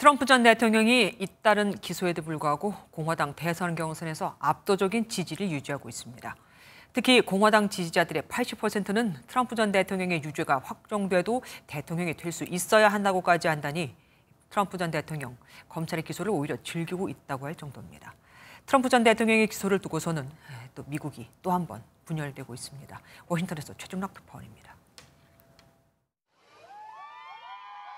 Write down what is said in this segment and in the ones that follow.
트럼프 전 대통령이 잇따른 기소에도 불구하고 공화당 대선 경선에서 압도적인 지지를 유지하고 있습니다. 특히 공화당 지지자들의 80%는 트럼프 전 대통령의 유죄가 확정돼도 대통령이 될 수 있어야 한다고까지 한다니 트럼프 전 대통령 검찰의 기소를 오히려 즐기고 있다고 할 정도입니다. 트럼프 전 대통령의 기소를 두고서는 또 미국이 또 한 번 분열되고 있습니다. 워싱턴에서 최종락 특파원입니다.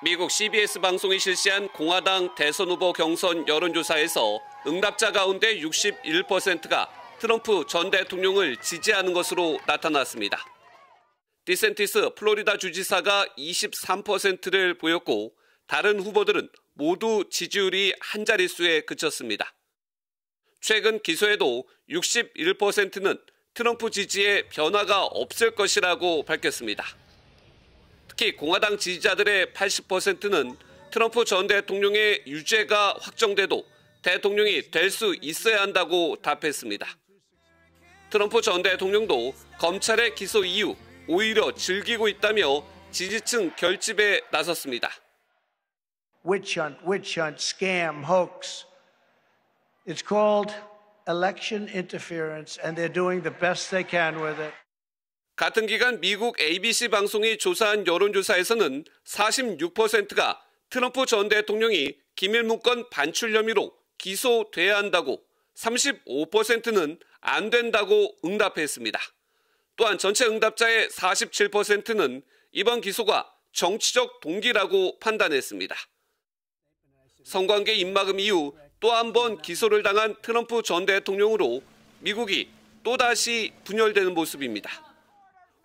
미국 CBS 방송이 실시한 공화당 대선 후보 경선 여론조사에서 응답자 가운데 61%가 트럼프 전 대통령을 지지하는 것으로 나타났습니다. 디센티스 플로리다 주지사가 23%를 보였고 다른 후보들은 모두 지지율이 한 자릿수에 그쳤습니다. 최근 기소에도 61%는 트럼프 지지에 변화가 없을 것이라고 밝혔습니다. 특히 공화당 지지자들의 80%는 트럼프 전 대통령의 유죄가 확정돼도 대통령이 될 수 있어야 한다고 답했습니다. 트럼프 전 대통령도 검찰의 기소 이후 오히려 즐기고 있다며 지지층 결집에 나섰습니다. Witch hunt, witch hunt, scam, hoax. It's called election interference, and they're doing the best they can with it. 같은 기간 미국 ABC 방송이 조사한 여론조사에서는 46%가 트럼프 전 대통령이 기밀 문건 반출 혐의로 기소돼야 한다고 35%는 안 된다고 응답했습니다. 또한 전체 응답자의 47%는 이번 기소가 정치적 동기라고 판단했습니다. 성관계 입막음 이후 또 한 번 기소를 당한 트럼프 전 대통령으로 미국이 또다시 분열되는 모습입니다.